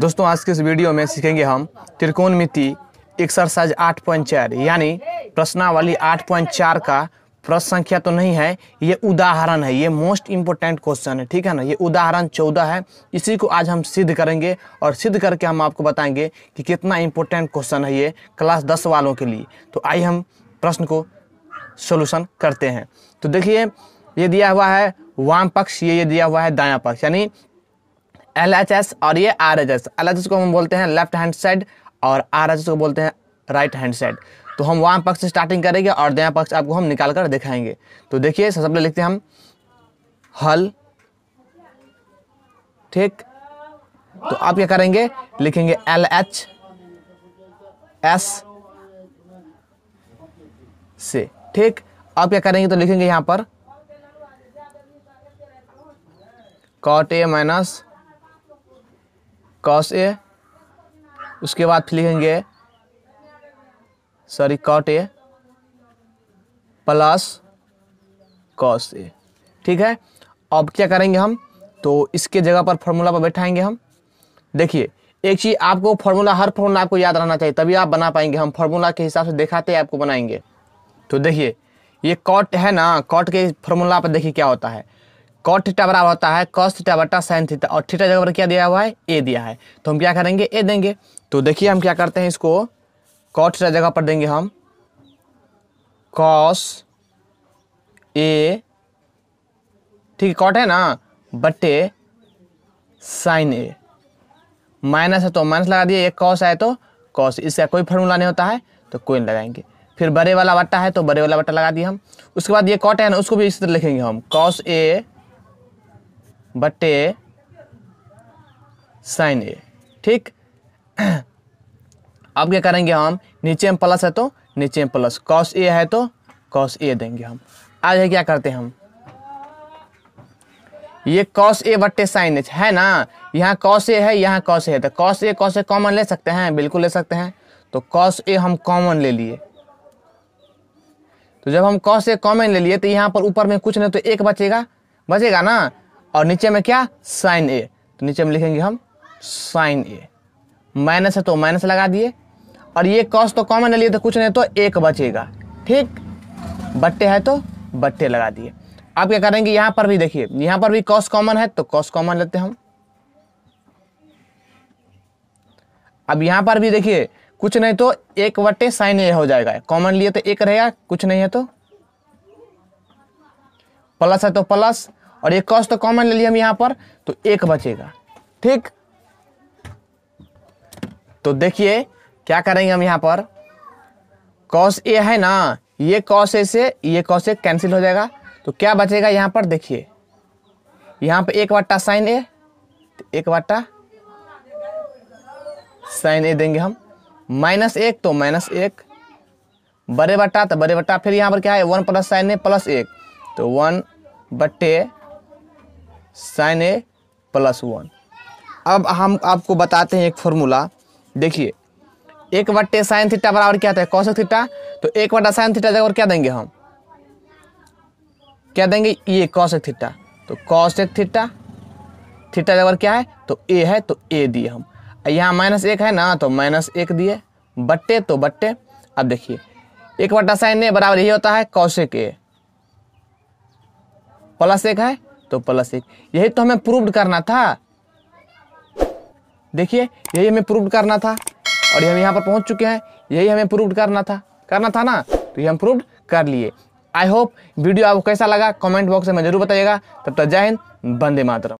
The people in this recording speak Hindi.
दोस्तों आज के इस वीडियो में सीखेंगे हम त्रिकोण मिति एक्सरसाइज आठ पॉइंट चार यानी प्रश्नावली आठ पॉइंट चार का प्रश्न संख्या तो नहीं है ये उदाहरण है ये मोस्ट इम्पोर्टेंट क्वेश्चन है ठीक है ना ये उदाहरण चौदह है इसी को आज हम सिद्ध करेंगे और सिद्ध करके हम आपको बताएंगे कि कितना इम्पोर्टेंट क्वेश्चन है ये क्लास दस वालों के लिए तो आइए हम प्रश्न को सोल्यूशन करते हैं तो देखिए ये दिया हुआ है वाम पक्ष ये ये दिया हुआ है दाया पक्ष यानी एल एच एस और ये R H S L H S को हम बोलते हैं लेफ्ट हैंड साइड और आर एच एस को बोलते हैं राइट हैंड साइड तो हम वाम पक्ष से स्टार्टिंग करेंगे और दया पक्ष आपको हम निकाल कर दिखाएंगे तो देखिए सबसे पहले लिखते हैं हम हल ठीक तो आप क्या करेंगे लिखेंगे एल एच एस से ठीक आप क्या करेंगे तो लिखेंगे यहाँ पर cot A minus cos A उसके बाद फिर लिखेंगे sorry cot A plus cos A ठीक है अब क्या करेंगे हम तो इसके जगह पर फॉर्मूला पर बैठाएंगे हम देखिए एक चीज़ आपको फॉर्मूला हर फॉर्मूला आपको याद रहना चाहिए तभी आप बना पाएंगे हम फॉर्मूला के हिसाब से दिखाते हैं आपको बनाएंगे तो देखिए ये कॉट है ना कॉट के फॉर्मूला पर देखिए क्या होता है कॉट थीटा बराबर होता है कॉस थीटा बटा साइन थीटा और थीटा जगह पर क्या दिया हुआ है ए दिया है तो हम क्या करेंगे ए देंगे तो देखिए हम क्या करते हैं इसको कॉट थीटा जगह पर देंगे हम कॉस ए ठीक है कॉट है ना बटे साइन ए माइनस है तो माइनस लगा दिए एक कॉस आए तो कॉस इसका कोई फॉर्मूला नहीं होता है तो कोई नहीं लगाएंगे फिर बड़े वाला बट्टा है तो बड़े वाला बट्टा लगा दिए हम उसके बाद ये कॉट है ना उसको भी इसी तरह लिखेंगे हम कॉस ए बटे साइन ए ठीक अब क्या करेंगे हम नीचे में प्लस है तो नीचे में प्लस कॉस ए है तो कॉस ए देंगे हम आज क्या करते हैं हम ये कॉस ए बट्टे साइन एच है ना यहाँ कॉस ए है यहाँ कॉस ए है तो cos A cos A common ले सकते हैं बिल्कुल ले सकते हैं तो कॉस ए हम कॉमन ले लिए तो जब हम कॉस ए कॉमन ले लिए तो यहाँ पर ऊपर में कुछ नहीं तो एक बचेगा बचेगा ना और नीचे में क्या साइन ए तो नीचे में लिखेंगे हम साइन ए माइनस है तो माइनस लगा दिए और ये कॉस तो कॉमन लिए तो कुछ नहीं तो एक बचेगा ठीक बट्टे है तो बट्टे लगा दिए आप क्या करेंगे यहाँ पर भी देखिए यहाँ पर भी कॉस कॉमन है तो कॉस कॉमन लेते हम अब यहाँ पर भी देखिए कुछ नहीं तो एक बट्टे साइन ए हो जाएगा कॉमन लिए तो एक रहेगा कुछ नहीं है तो प्लस है तो प्लस और एक कॉस तो कॉमन ले लिया हम यहां पर तो एक बचेगा ठीक तो देखिए क्या करेंगे हम यहां पर कॉस ए है ना ये कॉस ए से ये कॉस ए कैंसिल हो जाएगा तो क्या बचेगा यहां पर देखिए यहां पर एक वाटा साइन ए तो एक वाटा साइन ए देंगे हम माइनस एक तो माइनस एक बड़े बट्टा तो बड़े बट्टा फिर यहां पर क्या है one plus sine A plus एक तो वन बट्टे साइन ए प्लस वन अब हम आपको बताते हैं एक फॉर्मूला देखिए एक बट्टे साइन थीटा बराबर क्या था है कौशक थीटा तो एक बट्टा साइन थीटा जगह और क्या देंगे हम क्या देंगे ये कौशक थीटा तो कौशक थीटा थीटा जगह क्या है तो ए है तो ए दिए हम यहाँ माइनस एक है ना तो माइनस एक दिए बट्टे तो बट्टे अब देखिए एक बट्टा साइन ए बराबर यही होता है कौशिक ए प्लस एक है तो प्लस एक यही तो हमें प्रूव करना था देखिए यही हमें प्रूव करना था और हम यहाँ पर पहुँच चुके हैं यही हमें प्रूव करना था करना था ना तो ये हम प्रूव कर लिए आई होप वीडियो आपको कैसा लगा कमेंट बॉक्स में जरूर बताइएगा तब तक जय हिंद बंदे मातरम